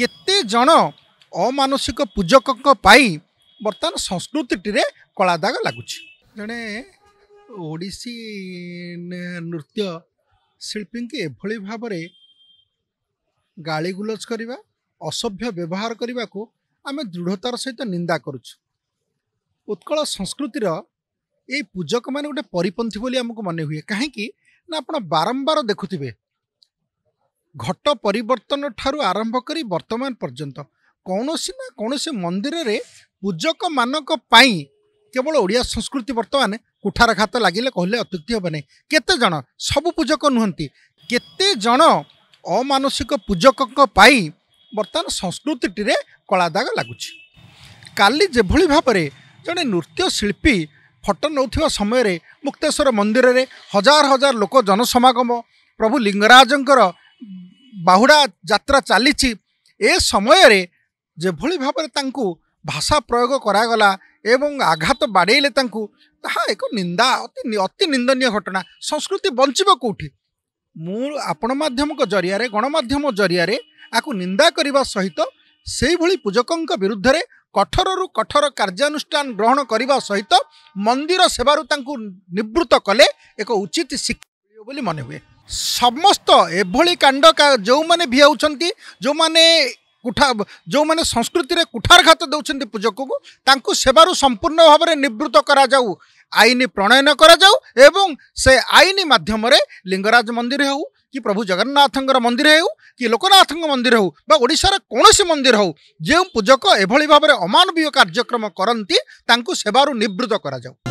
କେତେ ଜଣ ଅମାନସିକ ପୂଜକଙ୍କ ପାଇଁ ବର୍ତ୍ତମାନ ସଂସ୍କୃତିଟିରେ କଳାଦାଗ ଲାଗୁଛି ଜଣେ ଓଡ଼ିଶୀ ନୃତ୍ୟ ଶିଳ୍ପୀଙ୍କୁ ଏଭଳି ଭାବରେ ଗାଳିଗୁଲଜ କରିବା ଅସଭ୍ୟ ବ୍ୟବହାର କରିବାକୁ ଆମେ ଦୃଢ଼ତାର ସହିତ ନିନ୍ଦା କରୁଛୁ ଉତ୍କଳ ସଂସ୍କୃତିର ଏଇ ପୂଜକମାନେ ଗୋଟେ ପରିପନ୍ଥୀ ବୋଲି ଆମକୁ ମନେ ହୁଏ କାହିଁକି ନା ଆପଣ ବାରମ୍ବାର ଦେଖୁଥିବେ ଘଟ ପରିବର୍ତ୍ତନ ଠାରୁ ଆରମ୍ଭ କରି ବର୍ତ୍ତମାନ ପର୍ଯ୍ୟନ୍ତ କୌଣସି ନା କୌଣସି ମନ୍ଦିରରେ ପୂଜକମାନଙ୍କ ପାଇଁ କେବଳ ଓଡ଼ିଆ ସଂସ୍କୃତି ବର୍ତ୍ତମାନ କୁଠାରଘାତ ଲାଗିଲେ କହିଲେ ଅତ୍ୟୁକ୍ତି ହେବ ନାହିଁ କେତେ ଜଣ ସବୁ ପୂଜକ ନୁହନ୍ତି କେତେ ଜଣ ଅମାନସିକ ପୂଜକଙ୍କ ପାଇଁ ବର୍ତ୍ତମାନ ସଂସ୍କୃତିଟିରେ କଳା ଦାଗ ଲାଗୁଛି କାଲି ଯେଭଳି ଭାବରେ ଜଣେ ନୃତ୍ୟ ଶିଳ୍ପୀ ଫଟୋ ନେଉଥିବା ସମୟରେ ମୁକ୍ତେଶ୍ୱର ମନ୍ଦିରରେ ହଜାର ହଜାର ଲୋକ ଜନସମାଗମ ପ୍ରଭୁ ଲିଙ୍ଗରାଜଙ୍କର ବାହୁଡ଼ା ଯାତ୍ରା ଚାଲିଛି ଏ ସମୟରେ ଯେଭଳି ଭାବରେ ତାଙ୍କୁ ଭାଷା ପ୍ରୟୋଗ କରାଗଲା ଏବଂ ଆଘାତ ବାଡ଼େଇଲେ ତାଙ୍କୁ ତାହା ଏକ ନିନ୍ଦା ଅତି ଅତି ନିନ୍ଦନୀୟ ଘଟଣା ସଂସ୍କୃତି ବଞ୍ଚିବ କେଉଁଠି ମୁଁ ଆପଣ ମାଧ୍ୟମଙ୍କ ଜରିଆରେ ଗଣମାଧ୍ୟମ ଜରିଆରେ ଆକୁ ନିନ୍ଦା କରିବା ସହିତ ସେହିଭଳି ପୂଜକଙ୍କ ବିରୁଦ୍ଧରେ କଠୋରରୁ କଠୋର କାର୍ଯ୍ୟାନୁଷ୍ଠାନ ଗ୍ରହଣ କରିବା ସହିତ ମନ୍ଦିର ସେବାରୁ ତାଙ୍କୁ ନିବୃତ୍ତ କଲେ ଏକ ଉଚିତ ଶିକ୍ଷା ମିଳିବ ବୋଲି ମନେ ହୁଏ ସମସ୍ତ ଏଭଳି କାଣ୍ଡ ଯେଉଁମାନେ ଭିଆଉଛନ୍ତି ଯେଉଁମାନେ କୁଠା ଯେଉଁମାନେ ସଂସ୍କୃତିରେ କୁଠାରଘାତ ଦେଉଛନ୍ତି ପୂଜକକୁ ତାଙ୍କୁ ସେବାରୁ ସମ୍ପୂର୍ଣ୍ଣ ଭାବରେ ନିବୃତ କରାଯାଉ ଆଇନ ପ୍ରଣୟନ କରାଯାଉ ଏବଂ ସେ ଆଇନ ମାଧ୍ୟମରେ ଲିଙ୍ଗରାଜ ମନ୍ଦିର ହେଉ କି ପ୍ରଭୁ ଜଗନ୍ନାଥଙ୍କର ମନ୍ଦିର ହେଉ କି ଲୋକନାଥଙ୍କ ମନ୍ଦିର ହେଉ ବା ଓଡ଼ିଶାର କୌଣସି ମନ୍ଦିର ହେଉ ଯେଉଁ ପୂଜକ ଏଭଳି ଭାବରେ ଅମାନବୀୟ କାର୍ଯ୍ୟକ୍ରମ କରନ୍ତି ତାଙ୍କୁ ସେବାରୁ ନିବୃତ କରାଯାଉ